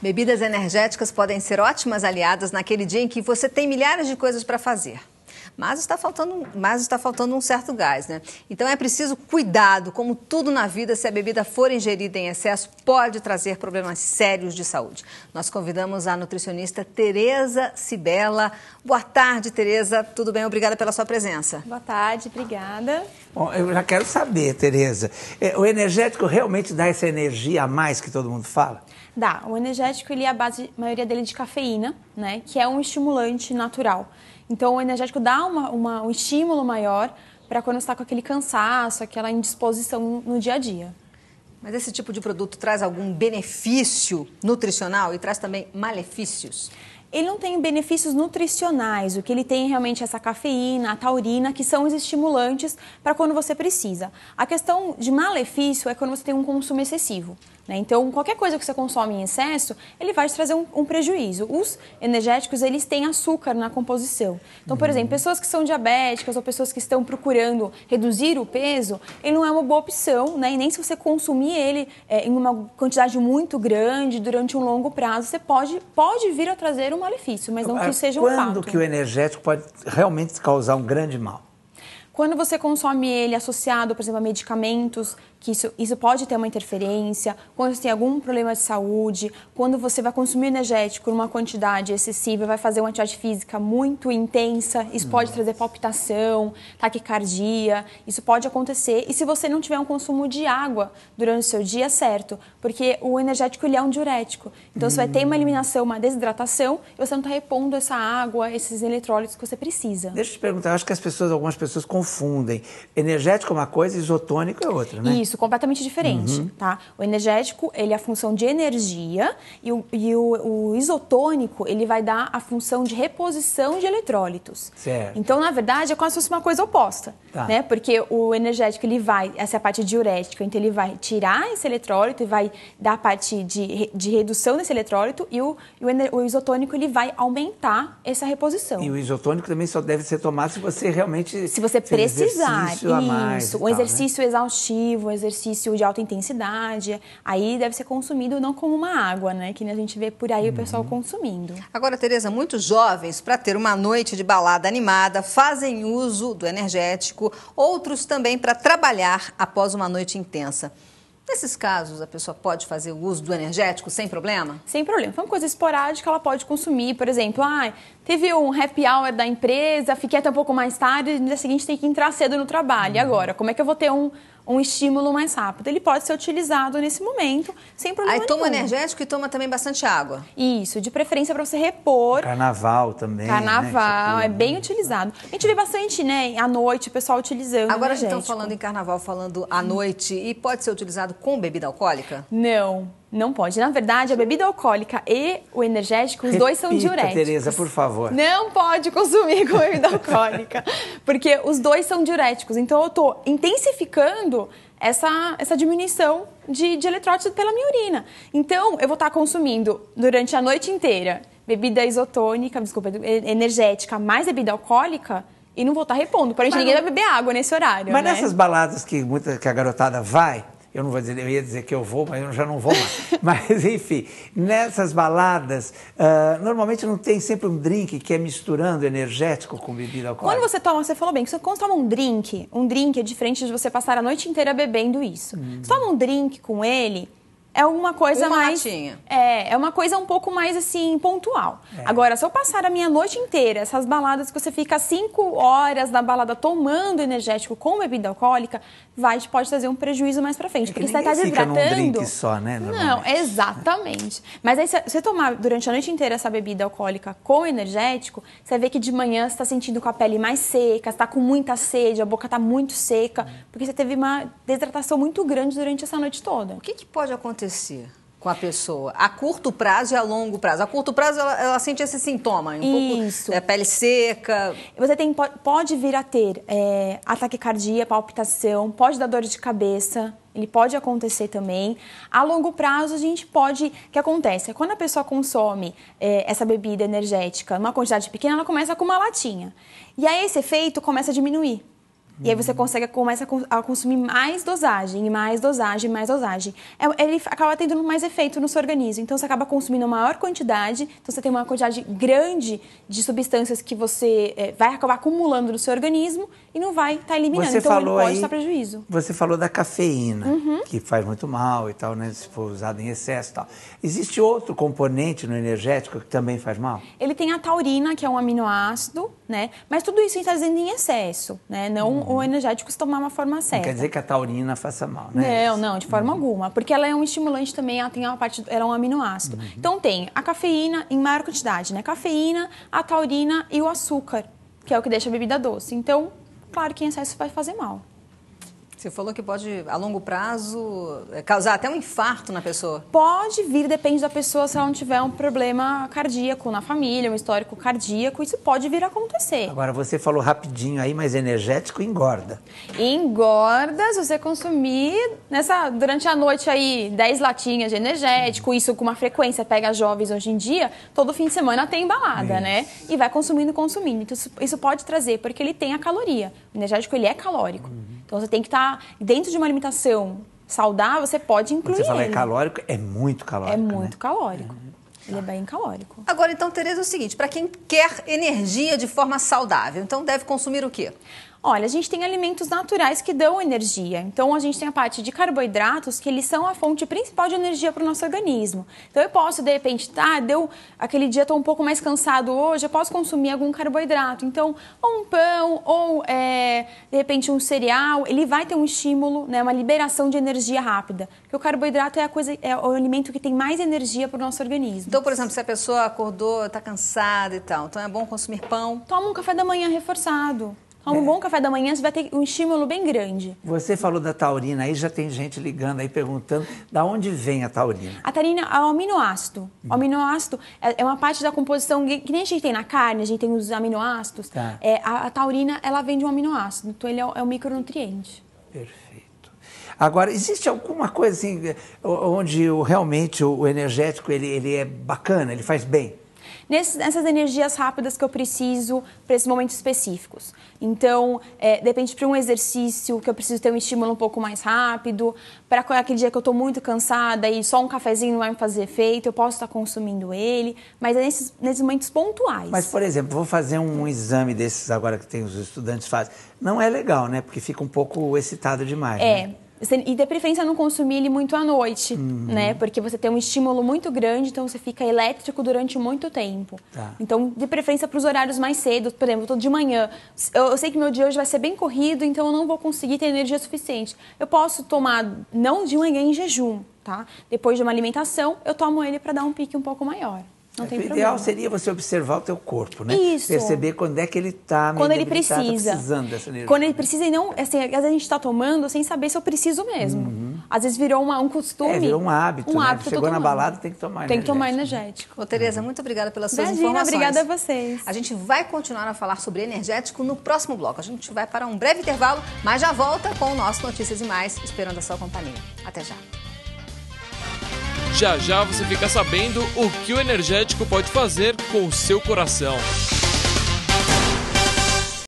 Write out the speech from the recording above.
Bebidas energéticas podem ser ótimas aliadas naquele dia em que você tem milhares de coisas para fazer. Mas está, faltando, mas está faltando um certo gás, né? Então é preciso cuidado, como tudo na vida, se a bebida for ingerida em excesso, pode trazer problemas sérios de saúde. Nós convidamos a nutricionista Tereza Cibela. Boa tarde, Tereza. Tudo bem? Obrigada pela sua presença. Boa tarde, obrigada. Bom, eu já quero saber, Tereza, é, o energético realmente dá essa energia a mais que todo mundo fala? Dá. O energético, ele é a base, a maioria dele é de cafeína, né? Que é um estimulante natural. Então, o energético dá uma, uma um estímulo maior para quando está com aquele cansaço, aquela indisposição no dia a dia. Mas esse tipo de produto traz algum benefício nutricional e traz também malefícios? Ele não tem benefícios nutricionais, o que ele tem é realmente é essa cafeína, a taurina, que são os estimulantes para quando você precisa. A questão de malefício é quando você tem um consumo excessivo. Né? Então, qualquer coisa que você consome em excesso, ele vai te trazer um, um prejuízo. Os energéticos, eles têm açúcar na composição. Então, por uhum. exemplo, pessoas que são diabéticas ou pessoas que estão procurando reduzir o peso, ele não é uma boa opção, né? E nem se você consumir ele é, em uma quantidade muito grande durante um longo prazo, você pode, pode vir a trazer um malefício, mas não que ah, seja Quando um fato. Quando que o energético pode realmente causar um grande mal? Quando você consome ele associado, por exemplo, a medicamentos que isso, isso pode ter uma interferência, quando você tem algum problema de saúde, quando você vai consumir energético numa quantidade excessiva, vai fazer uma atividade física muito intensa, isso Nossa. pode trazer palpitação, taquicardia, isso pode acontecer. E se você não tiver um consumo de água durante o seu dia, certo, porque o energético ele é um diurético. Então hum. você vai ter uma hum. eliminação, uma desidratação, e você não está repondo essa água, esses eletrólitos que você precisa. Deixa eu te perguntar, eu acho que as pessoas, algumas pessoas confundem. Energético é uma coisa, isotônico é outra, né? Isso. Isso, completamente diferente, uhum. tá? O energético, ele é a função de energia e, o, e o, o, isotônico, ele vai dar a função de reposição de eletrólitos. Certo. Então, na verdade, é como se fosse uma coisa oposta, tá. né? Porque o energético, ele vai, essa é a parte diurética, então ele vai tirar esse eletrólito e vai dar a parte de, de redução desse eletrólito e o, e o, o isotônico, ele vai aumentar essa reposição. E o isotônico também só deve ser tomado se você realmente... Se você precisar, isso, mais, isso. um né? exercício né? exaustivo, exercício de alta intensidade, aí deve ser consumido não como uma água, né? Que a gente vê por aí uhum. o pessoal uhum. consumindo. Agora, Tereza, muitos jovens, para ter uma noite de balada animada, fazem uso do energético, outros também para trabalhar após uma noite intensa. Nesses casos, a pessoa pode fazer o uso do energético sem problema? Sem problema. Foi uma coisa esporádica, ela pode consumir, por exemplo, ah, teve um happy hour da empresa, fiquei até um pouco mais tarde, no dia seguinte tem que entrar cedo no trabalho. Uhum. E agora, como é que eu vou ter um, um estímulo mais rápido. Ele pode ser utilizado nesse momento, sem problema Aí toma nenhum. energético e toma também bastante água. Isso, de preferência para você repor. Carnaval também. Né, carnaval, é né? é bem utilizado. A gente vê bastante, né, à noite, o pessoal utilizando. Agora né, a gente está falando em carnaval, falando à noite, e pode ser utilizado com bebida alcoólica? Não. Não pode. Na verdade, a bebida alcoólica e o energético, os Repita, dois são diuréticos. Tereza, por favor. Não pode consumir com bebida alcoólica, porque os dois são diuréticos. Então, eu estou intensificando essa, essa diminuição de, de eletrólitos pela minha urina. Então, eu vou estar tá consumindo durante a noite inteira bebida isotônica, desculpa, energética, mais bebida alcoólica, e não vou estar tá repondo. Porém, ninguém vai beber água nesse horário. Mas né? nessas baladas que, muita, que a garotada vai, eu não vou dizer, eu ia dizer que eu vou, mas eu já não vou mais. mas, enfim, nessas baladas, uh, normalmente não tem sempre um drink que é misturando energético com bebida alcoólica. Quando você toma, você falou bem, que você toma um drink, um drink é diferente de você passar a noite inteira bebendo isso. Hum. Você toma um drink com ele, é alguma coisa uma mais. É, é uma coisa um pouco mais assim, pontual. É. Agora, se eu passar a minha noite inteira, essas baladas que você fica cinco horas na balada tomando energético com bebida alcoólica, vai pode trazer um prejuízo mais pra frente. É porque você tá desidratando. Fica num só, né? Não, exatamente. Mas aí, se você tomar durante a noite inteira essa bebida alcoólica com energético, você vê que de manhã você tá sentindo com a pele mais seca, você tá com muita sede, a boca tá muito seca, porque você teve uma desidratação muito grande durante essa noite toda. O que, que pode acontecer? acontecer com a pessoa? A curto prazo e a longo prazo? A curto prazo, ela, ela sente esse sintoma, um Isso. pouco é, pele seca. Você tem, pode vir a ter é, ataque cardíaco, palpitação, pode dar dor de cabeça, ele pode acontecer também. A longo prazo, a gente pode. O que acontece? Quando a pessoa consome é, essa bebida energética, uma quantidade pequena, ela começa com uma latinha. E aí esse efeito começa a diminuir. E aí você consegue, começa a consumir mais dosagem, mais dosagem, mais dosagem. É, ele acaba tendo mais efeito no seu organismo. Então você acaba consumindo maior quantidade, então você tem uma quantidade grande de substâncias que você é, vai acabar acumulando no seu organismo e não vai estar tá eliminando. Você então falou pode estar prejuízo. Você falou da cafeína, uhum. que faz muito mal e tal, né? Se for usada em excesso e tal. Existe outro componente no energético que também faz mal? Ele tem a taurina, que é um aminoácido, né? Mas tudo isso a gente está dizendo em excesso, né? Não. Hum uhum. ou energéticos tomar uma forma certa. Não quer dizer que a taurina faça mal, né? Não, não, de uhum. forma uhum. alguma. Porque ela é um estimulante também, ela tem uma parte, ela é um aminoácido. Uhum. Então tem a cafeína em maior quantidade, né? Cafeína, a taurina e o açúcar, que é o que deixa a bebida doce. Então, claro que em excesso vai fazer mal. Você falou que pode, a longo prazo, eh, causar até um infarto na pessoa. Pode vir, depende da pessoa, se ela não tiver um problema cardíaco na família, um histórico cardíaco, isso pode vir a acontecer. Agora, você falou rapidinho aí, mas energético engorda. Engorda se você consumir nessa, durante a noite aí 10 latinhas de energético, isso com uma frequência, pega jovens hoje em dia, todo fim de semana tem embalada, né? isso. né? E vai consumindo, consumindo. Então, isso pode trazer, porque ele tem a caloria. O energético, ele é calórico. Uhum. Então você tem que estar tá dentro de uma alimentação saudável, você pode incluir. Quando você fala ele. é calórico, é muito calórico. É né? muito né? calórico. Uhum. Ele é bem calórico. Agora, então, Tereza, é o seguinte: para quem quer energia de forma saudável, então deve consumir o quê? Olha, a gente tem alimentos naturais que dão energia. Então, a gente tem a parte de carboidratos, que eles são a fonte principal de energia para o nosso organismo. Então, eu posso, de repente, tá, deu aquele dia, estou um pouco mais cansado hoje, eu posso consumir algum carboidrato. Então, ou um pão, ou é, de repente um cereal, ele vai ter um estímulo, né, uma liberação de energia rápida. Porque o carboidrato é, a coisa, é o alimento que tem mais energia para o nosso organismo. Então, por exemplo, se a pessoa acordou, está cansada e tal, então é bom consumir pão? Toma um café da manhã reforçado a um bom café da manhã você vai ter um estímulo bem grande. Você falou da taurina, aí já tem gente ligando aí perguntando da onde vem a taurina. A taurina é o aminoácido. Hum. O aminoácido é, é uma parte da composição que nem a gente tem na carne, a gente tem os aminoácidos. Tá. É, a, a, taurina ela vem de um aminoácido, então ele é, é um micronutriente. Perfeito. Agora, existe alguma coisa assim onde o, realmente o energético ele, ele é bacana, ele faz bem? nessas energias rápidas que eu preciso para esses momentos específicos. Então, é, depende para um exercício que eu preciso ter um estímulo um pouco mais rápido, para é aquele dia que eu estou muito cansada e só um cafezinho não vai me fazer efeito, eu posso estar tá consumindo ele, mas é nesses, nesses momentos pontuais. Mas, por exemplo, vou fazer um exame desses agora que tem os estudantes fazem. Não é legal, né? Porque fica um pouco excitado demais. É. Né? e de preferência não consumir ele muito à noite, uhum. né? Porque você tem um estímulo muito grande, então você fica elétrico durante muito tempo. Tá. Então, de preferência para os horários mais cedo, por exemplo, de manhã. Eu, eu, sei que meu dia hoje vai ser bem corrido, então eu não vou conseguir ter energia suficiente. Eu posso tomar não de manhã em jejum, tá? Depois de uma alimentação, eu tomo ele para dar um pique um pouco maior. Não é, tem o problema. ideal seria você observar o teu corpo, né? Isso. Perceber quando é que ele está quando ele tá precisa, ele tá precisando dessa energia. Quando ele precisa e não, assim, às vezes a gente está tomando sem saber se eu preciso mesmo. Uhum. Às vezes virou uma, um costume. É, virou um hábito. Um né? hábito. Chegou na balada tem que tomar. Tem que tomar energético. Ô, Tereza, muito obrigada pelas suas Imagina, informações. Obrigada a vocês. A gente vai continuar a falar sobre energético no próximo bloco. A gente vai para um breve intervalo, mas já volta com o nosso Notícias e Mais, esperando a sua companhia. Até já. Já já você fica sabendo o que o energético pode fazer com o seu coração.